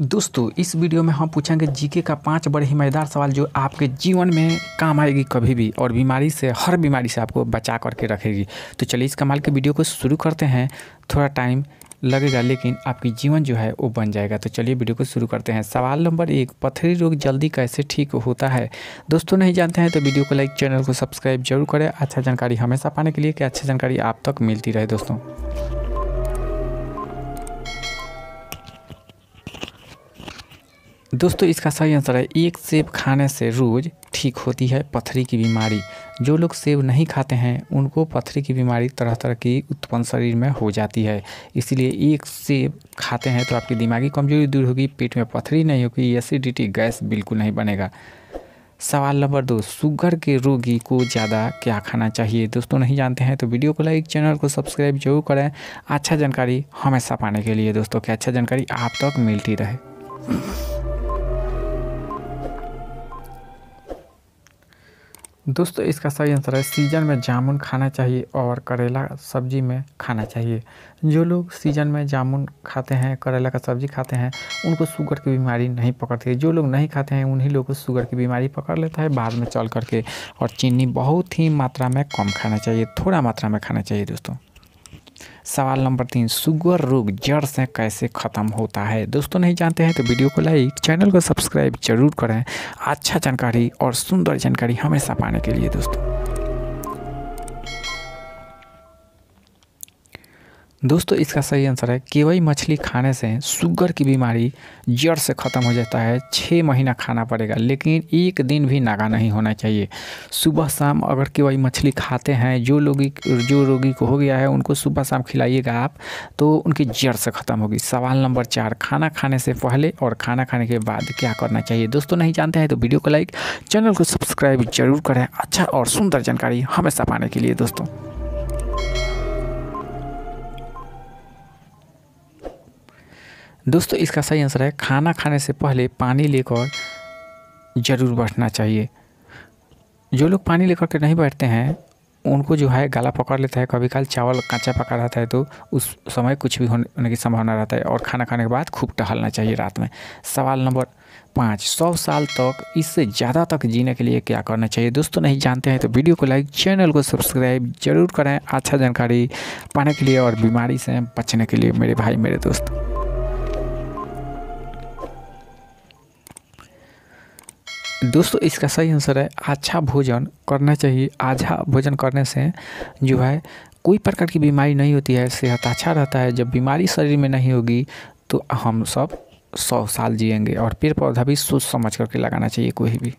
दोस्तों इस वीडियो में हम पूछेंगे जीके का पांच बड़े हिमायदार सवाल जो आपके जीवन में काम आएगी कभी भी और बीमारी से हर बीमारी से आपको बचा करके रखेगी तो चलिए इस कमाल के वीडियो को शुरू करते हैं थोड़ा टाइम लगेगा लेकिन आपकी जीवन जो है वो बन जाएगा तो चलिए वीडियो को शुरू करते हैं सवाल नंबर एक पथरी रोग जल्दी कैसे ठीक होता है दोस्तों नहीं जानते हैं तो वीडियो को लाइक चैनल को सब्सक्राइब जरूर करें अच्छा जानकारी हमेशा पाने के लिए कि अच्छी जानकारी आप तक मिलती रहे दोस्तों दोस्तों इसका सही आंसर है एक सेब खाने से रोज़ ठीक होती है पथरी की बीमारी जो लोग सेब नहीं खाते हैं उनको पथरी की बीमारी तरह तरह की उत्पन्न शरीर में हो जाती है इसीलिए एक सेब खाते हैं तो आपकी दिमागी कमजोरी दूर होगी पेट में पथरी नहीं होगी एसिडिटी गैस बिल्कुल नहीं बनेगा सवाल नंबर दो शुगर के रोगी को ज़्यादा क्या खाना चाहिए दोस्तों नहीं जानते हैं तो वीडियो को लाइक चैनल को सब्सक्राइब जरूर करें अच्छा जानकारी हमेशा पाने के लिए दोस्तों की अच्छा जानकारी आप तक मिलती रहे दोस्तों इसका सही आंसर है सीजन में जामुन खाना चाहिए और करेला सब्जी में खाना चाहिए जो लोग सीजन में जामुन खाते हैं करेला का सब्जी खाते हैं उनको शुगर की बीमारी नहीं पकड़ती है जो लोग नहीं खाते हैं उन्हीं लोगों को शुगर की बीमारी पकड़ लेता है बाद में चल करके और चीनी बहुत ही मात्रा में कम खाना चाहिए थोड़ा मात्रा में खाना चाहिए दोस्तों सवाल नंबर तीन सुगर रोग जड़ से कैसे ख़त्म होता है दोस्तों नहीं जानते हैं तो वीडियो को लाइक चैनल को सब्सक्राइब जरूर करें अच्छा जानकारी और सुंदर जानकारी हमेशा पाने के लिए दोस्तों दोस्तों इसका सही आंसर है केवई मछली खाने से शुगर की बीमारी जड़ से ख़त्म हो जाता है छः महीना खाना पड़ेगा लेकिन एक दिन भी नागा नहीं होना चाहिए सुबह शाम अगर केवई मछली खाते हैं जो लोग जो रोगी को हो गया है उनको सुबह शाम खिलाइएगा आप तो उनकी जड़ से ख़त्म होगी सवाल नंबर चार खाना खाने से पहले और खाना खाने के बाद क्या करना चाहिए दोस्तों नहीं जानते हैं तो वीडियो को लाइक चैनल को सब्सक्राइब जरूर करें अच्छा और सुंदर जानकारी हमेशा पाने के लिए दोस्तों दोस्तों इसका सही आंसर है खाना खाने से पहले पानी लेकर ज़रूर बैठना चाहिए जो लोग पानी लेकर के नहीं बैठते हैं उनको जो है गला पकड़ लेता है कभी काल चावल कांचा पका रहता है तो उस समय कुछ भी होने की संभावना रहता है और खाना खाने के बाद खूब टहलना चाहिए रात में सवाल नंबर पाँच सौ साल तक इससे ज़्यादा तक जीने के लिए क्या करना चाहिए दोस्तों नहीं जानते हैं तो वीडियो को लाइक चैनल को सब्सक्राइब जरूर करें अच्छा जानकारी पाने के लिए और बीमारी से बचने के लिए मेरे भाई मेरे दोस्त दोस्तों इसका सही आंसर है अच्छा भोजन करना चाहिए अच्छा भोजन करने से जो है कोई प्रकार की बीमारी नहीं होती है सेहत अच्छा रहता है जब बीमारी शरीर में नहीं होगी तो हम सब सौ साल जिएंगे और पेड़ पौधा भी सोच समझ करके लगाना चाहिए कोई भी